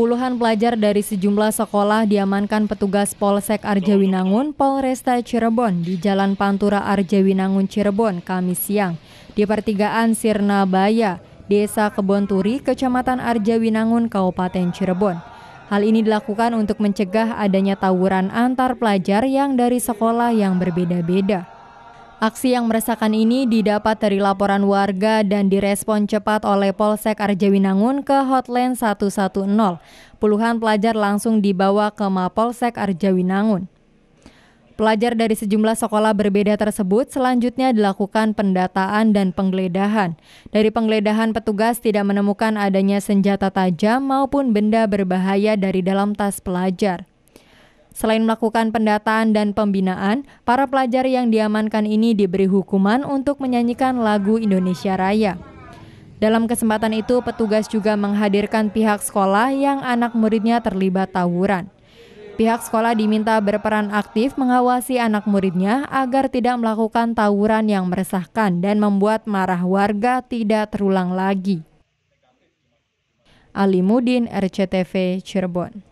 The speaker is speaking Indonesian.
Puluhan pelajar dari sejumlah sekolah diamankan petugas Polsek Arjawinangun, Polresta Cirebon di Jalan Pantura Arjawinangun Cirebon, Kamis siang, di pertigaan Sirna Baya, Desa Kebonturi, Kecamatan Arjawinangun, Kabupaten Cirebon. Hal ini dilakukan untuk mencegah adanya tawuran antar pelajar yang dari sekolah yang berbeda-beda. Aksi yang meresahkan ini didapat dari laporan warga dan direspon cepat oleh Polsek Arjawinangun ke hotline 110. Puluhan pelajar langsung dibawa ke Mapolsek Arjawinangun. Pelajar dari sejumlah sekolah berbeda tersebut selanjutnya dilakukan pendataan dan penggeledahan. Dari penggeledahan, petugas tidak menemukan adanya senjata tajam maupun benda berbahaya dari dalam tas pelajar. Selain melakukan pendataan dan pembinaan, para pelajar yang diamankan ini diberi hukuman untuk menyanyikan lagu Indonesia Raya. Dalam kesempatan itu, petugas juga menghadirkan pihak sekolah yang anak muridnya terlibat tawuran. Pihak sekolah diminta berperan aktif mengawasi anak muridnya agar tidak melakukan tawuran yang meresahkan dan membuat marah warga tidak terulang lagi. Ali Mudin, RCTV Cirebon